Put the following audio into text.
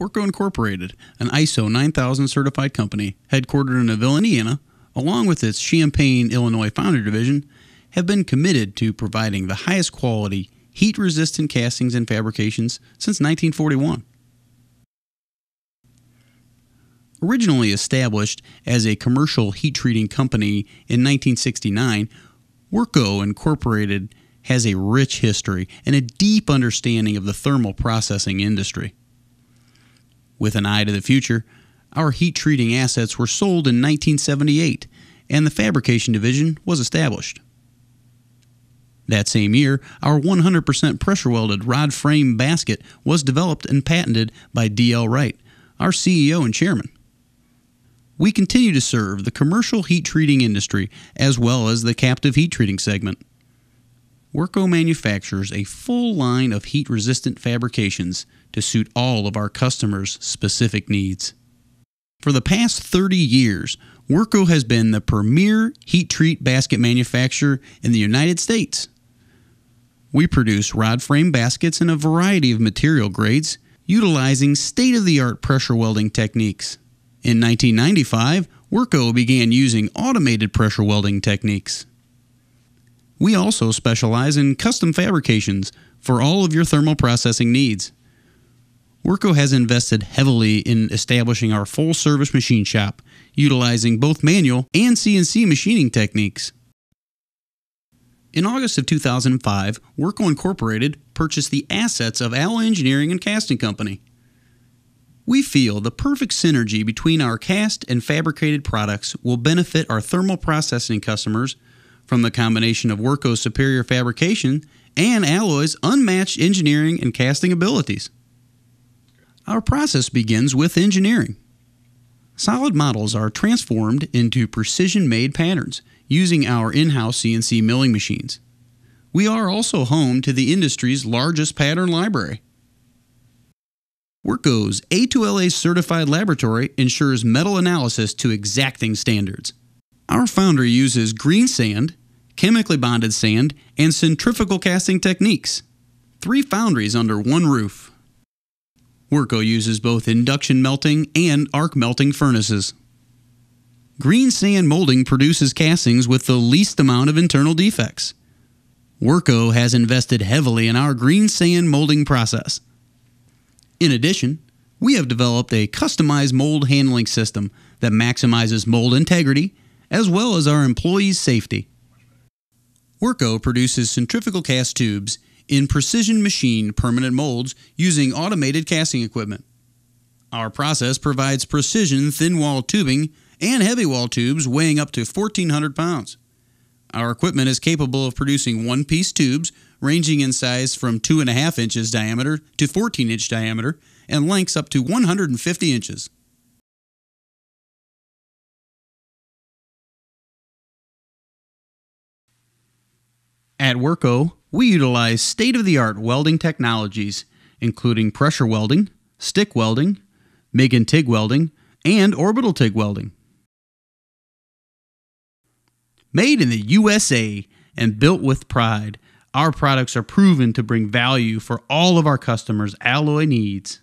Orco Incorporated, an ISO 9000 certified company headquartered in Neville, Indiana, along with its Champaign, Illinois founder division, have been committed to providing the highest quality, heat resistant castings and fabrications since 1941. Originally established as a commercial heat treating company in 1969, Worco Incorporated has a rich history and a deep understanding of the thermal processing industry. With an eye to the future, our heat treating assets were sold in 1978 and the fabrication division was established. That same year, our 100% pressure welded rod frame basket was developed and patented by D.L. Wright, our CEO and chairman. We continue to serve the commercial heat treating industry as well as the captive heat treating segment. Worko manufactures a full line of heat resistant fabrications to suit all of our customers' specific needs. For the past 30 years, Worko has been the premier heat treat basket manufacturer in the United States. We produce rod frame baskets in a variety of material grades utilizing state of the art pressure welding techniques. In 1995, Worko began using automated pressure welding techniques. We also specialize in custom fabrications for all of your thermal processing needs. Worko has invested heavily in establishing our full service machine shop, utilizing both manual and CNC machining techniques. In August of 2005, Worko Incorporated purchased the assets of Al Engineering and Casting Company. We feel the perfect synergy between our cast and fabricated products will benefit our thermal processing customers from the combination of Worko's superior fabrication and Alloy's unmatched engineering and casting abilities. Our process begins with engineering. Solid models are transformed into precision made patterns using our in house CNC milling machines. We are also home to the industry's largest pattern library. Worko's A2LA certified laboratory ensures metal analysis to exacting standards. Our foundry uses green sand, chemically bonded sand, and centrifugal casting techniques. Three foundries under one roof. Worco uses both induction melting and arc melting furnaces. Green sand molding produces castings with the least amount of internal defects. Worco has invested heavily in our green sand molding process. In addition, we have developed a customized mold handling system that maximizes mold integrity as well as our employees' safety. Worko produces centrifugal cast tubes in precision machined permanent molds using automated casting equipment. Our process provides precision thin wall tubing and heavy wall tubes weighing up to 1,400 pounds. Our equipment is capable of producing one piece tubes ranging in size from 2.5 inches diameter to 14 inch diameter and lengths up to 150 inches. At Worko, we utilize state of the art welding technologies, including pressure welding, stick welding, MIG and TIG welding, and orbital TIG welding. Made in the USA and built with pride, our products are proven to bring value for all of our customers' alloy needs.